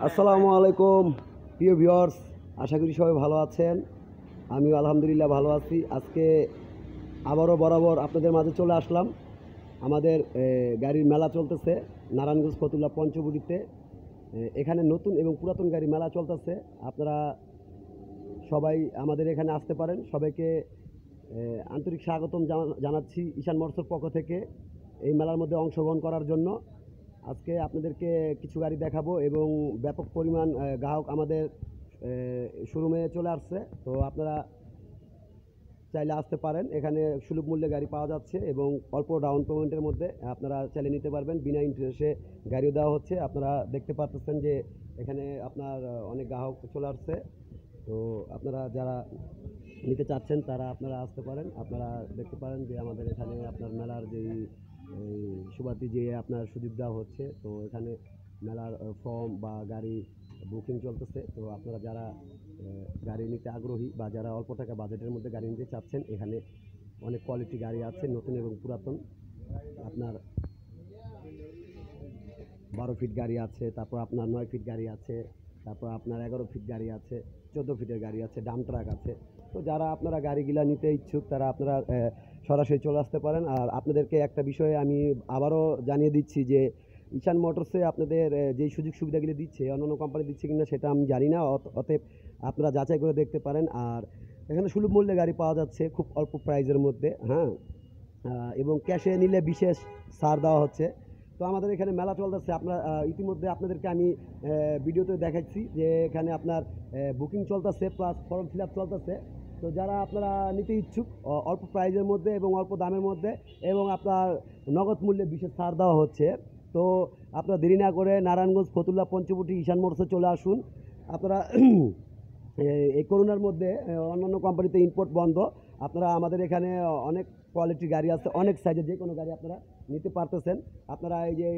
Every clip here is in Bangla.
মানে আসসালামু আলাইকুম প্রিয় ভিওর্স আশা করি সবাই ভালো আছেন আমি আলহামদুলিল্লাহ ভালো আছি আজকে আবারও বরাবর আপনাদের মাঝে চলে আসলাম আমাদের গাড়ির মেলা চলতেছে নারায়ণগঞ্জ ফতুল্লা পঞ্চবুড়িতে এখানে নতুন এবং পুরাতন গাড়ি মেলা চলতেছে আপনারা সবাই আমাদের এখানে আসতে পারেন সবাইকে আন্তরিক স্বাগতম জানাচ্ছি ঈশান মর্সর পক্ষ থেকে এই মেলার মধ্যে অংশগ্রহণ করার জন্য আজকে আপনাদেরকে কিছু গাড়ি দেখাবো এবং ব্যাপক পরিমাণ গ্রাহক আমাদের শোরুমে চলে আসছে তো আপনারা চাইলে আসতে পারেন এখানে সুলভ মূল্যে গাড়ি পাওয়া যাচ্ছে এবং অল্প ডাউন পেমেন্টের মধ্যে আপনারা চাইলে নিতে পারবেন বিনা ইন্টারেস্টে গাড়িও দেওয়া হচ্ছে আপনারা দেখতে পাচ্ছেন যে এখানে আপনার অনেক গ্রাহক চলে আসছে তো আপনারা যারা নিতে চাচ্ছেন তারা আপনারা আসতে পারেন আপনারা দেখতে পারেন যে আমাদের এখানে আপনার মেলার যেই এই সুবাতি যে আপনার সুদীপ দেওয়া হচ্ছে তো এখানে মেলার ফর্ম বা গাড়ি বুকিং চলতেছে তো আপনারা যারা গাড়ি নিতে আগ্রহী বা যারা অল্প টাকা বাজেটের মধ্যে গাড়ি নিতে চাচ্ছেন এখানে অনেক কোয়ালিটি গাড়ি আছে নতুন এবং পুরাতন আপনার বারো ফিট গাড়ি আছে তারপর আপনার নয় ফিট গাড়ি আছে তারপর আপনার এগারো ফিট গাড়ি আছে চোদ্দো ফিটের গাড়ি আছে ডাম ট্রাক আছে তো যারা আপনারা গাড়িগুলা নিতে ইচ্ছুক তারা আপনারা সরাসরি চলে আসতে পারেন আর আপনাদেরকে একটা বিষয়ে আমি আবারও জানিয়ে দিচ্ছি যে ঈশান মোটরসে আপনাদের যেই সুযোগ সুবিধাগুলি দিচ্ছে অন্য কোম্পানি দিচ্ছে কিনা সেটা আমি জানি না অতএব আপনারা যাচাই করে দেখতে পারেন আর এখানে সুলভ মূল্যে গাড়ি পাওয়া যাচ্ছে খুব অল্প প্রাইজের মধ্যে হ্যাঁ এবং ক্যাশে নিলে বিশেষ ছাড় দেওয়া হচ্ছে তো আমাদের এখানে মেলা চলতেছে আপনার ইতিমধ্যে আপনাদেরকে আমি ভিডিওতে দেখাচ্ছি যে এখানে আপনার বুকিং চলতেছে প্লাস ফর্ম ফিল আপ চলতেছে তো যারা আপনারা নিতে ইচ্ছুক অল্প প্রাইজের মধ্যে এবং অল্প দামের মধ্যে এবং আপনার নগদ মূল্যে বিশেষ ছাড় দেওয়া হচ্ছে তো আপনারা দেরি না করে নারায়ণগঞ্জ ফতুল্লা পঞ্চবটি ঈশান মোর্চে চলে আসুন আপনারা এই করোনার মধ্যে অন্যান্য কোম্পানিতে ইম্পোর্ট বন্ধ আপনারা আমাদের এখানে অনেক কোয়ালিটির গাড়ি আছে অনেক সাইজের যে কোনো গাড়ি আপনারা নিতে পারতেছেন আপনারা এই যে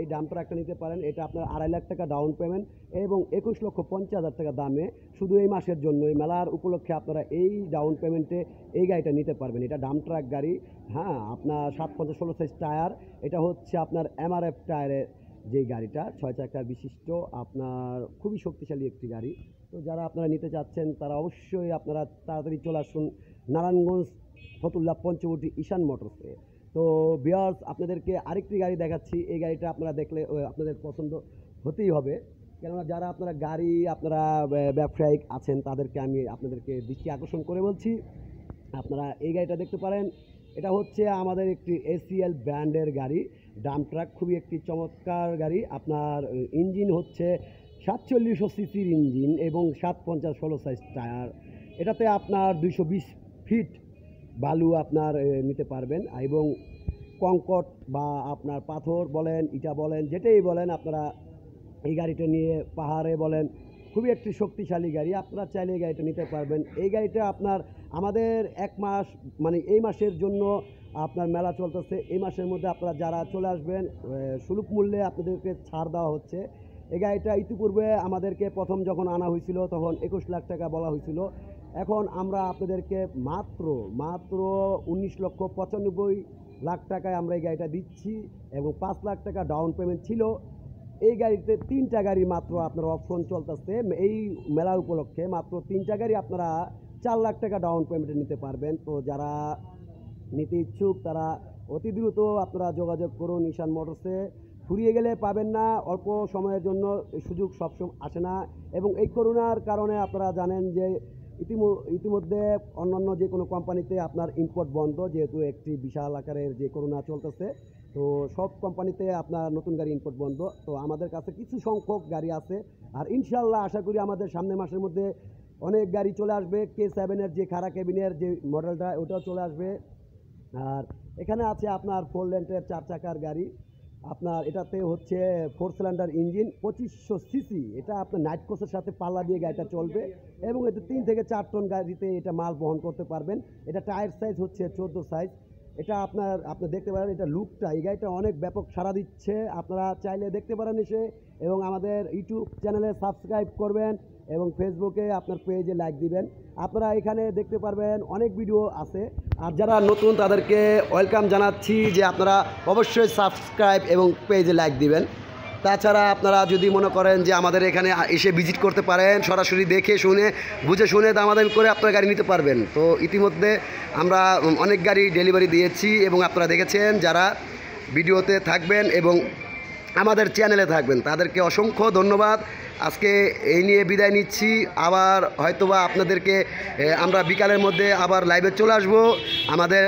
এই ডাম ট্রাকটা নিতে পারেন এটা আপনার আড়াই লাখ টাকা ডাউন পেমেন্ট এবং একুশ লক্ষ পঞ্চাশ হাজার টাকা দামে শুধু এই মাসের জন্য এই মেলার উপলক্ষে আপনারা এই ডাউন পেমেন্টে এই গাড়িটা নিতে পারবেন এটা ডাম ট্রাক গাড়ি হ্যাঁ আপনার সাত পঞ্চাশ ষোলো সাইজ টায়ার এটা হচ্ছে আপনার এমআরএফ টায়ারের যে গাড়িটা ছয় চাকা বিশিষ্ট আপনার খুবই শক্তিশালী একটি গাড়ি তো যারা আপনারা নিতে চাচ্ছেন তারা অবশ্যই আপনারা তাড়াতাড়ি চলে আসুন নারায়ণগঞ্জ ফতুল্লা পঞ্চবটি ঈশান মোটরসে তো বিয়ার্স আপনাদেরকে আরেকটি গাড়ি দেখাচ্ছি এই গাড়িটা আপনারা দেখলে আপনাদের পছন্দ হতেই হবে কেননা যারা আপনারা গাড়ি আপনারা ব্যবসায়িক আছেন তাদেরকে আমি আপনাদেরকে দৃষ্টি আকর্ষণ করে বলছি আপনারা এই গাড়িটা দেখতে পারেন এটা হচ্ছে আমাদের একটি এসিএল ব্র্যান্ডের গাড়ি ডাম ট্রাক খুবই একটি চমৎকার গাড়ি আপনার ইঞ্জিন হচ্ছে সাতচল্লিশশো সিসির ইঞ্জিন এবং সাত পঞ্চাশ ষোলো সাইজ টায়ার এটাতে আপনার দুইশো বিশ ফিট বালু আপনার নিতে পারবেন এবং কঙ্কট বা আপনার পাথর বলেন ইটা বলেন যেটাই বলেন আপনারা এই গাড়িটা নিয়ে পাহাড়ে বলেন খুবই একটি শক্তিশালী গাড়ি আপনারা চাইলে এই গাড়িটা নিতে পারবেন এই গাড়িটা আপনার আমাদের এক মাস মানে এই মাসের জন্য আপনার মেলা চলতেছে এই মাসের মধ্যে আপনারা যারা চলে আসবেন সুলভ মূল্যে আপনাদেরকে ছাড় দেওয়া হচ্ছে এই গাড়িটা ইতিপূর্বে আমাদেরকে প্রথম যখন আনা হয়েছিল তখন একুশ লাখ টাকা বলা হয়েছিল এখন আমরা আপনাদেরকে মাত্র মাত্র উনিশ লক্ষ পঁচানব্বই লাখ টাকায় আমরা এই গাড়িটা দিচ্ছি এবং পাঁচ লাখ টাকা ডাউন পেমেন্ট ছিল এই গাড়িতে তিনটা গাড়ি মাত্র আপনার অপশন চলতেছে এই মেলা উপলক্ষে মাত্র তিনটা গাড়ি আপনারা চার লাখ টাকা ডাউন পেমেন্টে নিতে পারবেন তো যারা নিতে ইচ্ছুক তারা অতি দ্রুত আপনারা যোগাযোগ করুন নিশান মোটরসে ফুরিয়ে গেলে পাবেন না অল্প সময়ের জন্য সুযোগ সবসময় আসে না এবং এই করোনার কারণে আপনারা জানেন যে ইতিমধ্যে অন্যান্য যে কোনো কোম্পানিতে আপনার ইম্পোর্ট বন্ধ যেহেতু একটি বিশাল আকারের যে করোনা চলতেছে তো সব কোম্পানিতে আপনার নতুন গাড়ি ইম্পোর্ট বন্ধ তো আমাদের কাছে কিছু সংখ্যক গাড়ি আছে আর ইনশাল্লাহ আশা করি আমাদের সামনে মাসের মধ্যে অনেক গাড়ি চলে আসবে কে সেভেনের যে খারা কেবিনের যে মডেলটা ওটাও চলে আসবে আর এখানে আছে আপনার ফোর লেন্টের চার চাকার গাড়ি আপনার এটাতে হচ্ছে ফোর সিলিন্ডার ইঞ্জিন পঁচিশশো সিসি এটা আপনার নাইট কোসের সাথে পাল্লা দিয়ে গাড়িটা চলবে এবং এতে তিন থেকে চার টন গাড়িতে এটা মাল বহন করতে পারবেন এটা টায়ার সাইজ হচ্ছে চোদ্দো সাইজ এটা আপনার আপনি দেখতে পারেন এটা লুকটা এই গাড়িটা অনেক ব্যাপক সাড়া দিচ্ছে আপনারা চাইলে দেখতে পারেন এসে এবং আমাদের ইউটিউব চ্যানেলে সাবস্ক্রাইব করবেন এবং ফেসবুকে আপনার পেজে লাইক দিবেন আপনারা এখানে দেখতে পারবেন অনেক ভিডিও আছে আর যারা নতুন তাদেরকে ওয়েলকাম জানাচ্ছি যে আপনারা অবশ্যই সাবস্ক্রাইব এবং পেজে লাইক দিবেন তাছাড়া আপনারা যদি মনে করেন যে আমাদের এখানে এসে ভিজিট করতে পারেন সরাসরি দেখে শুনে বুঝে শুনে আমাদের করে আপনার গাড়ি নিতে পারবেন তো ইতিমধ্যে আমরা অনেক গাড়ি ডেলিভারি দিয়েছি এবং আপনারা দেখেছেন যারা ভিডিওতে থাকবেন এবং আমাদের চ্যানেলে থাকবেন তাদেরকে অসংখ্য ধন্যবাদ আজকে এই নিয়ে বিদায় নিচ্ছি আবার হয়তোবা আপনাদেরকে আমরা বিকালের মধ্যে আবার লাইভে চলে আসবো আমাদের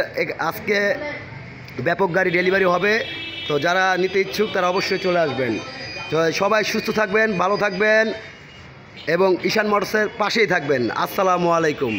আজকে ব্যাপক গাড়ি ডেলিভারি হবে তো যারা নিতে ইচ্ছুক তারা অবশ্যই চলে আসবেন তো সবাই সুস্থ থাকবেন ভালো থাকবেন এবং ঈশান মোটরসের পাশেই থাকবেন আসসালামু আলাইকুম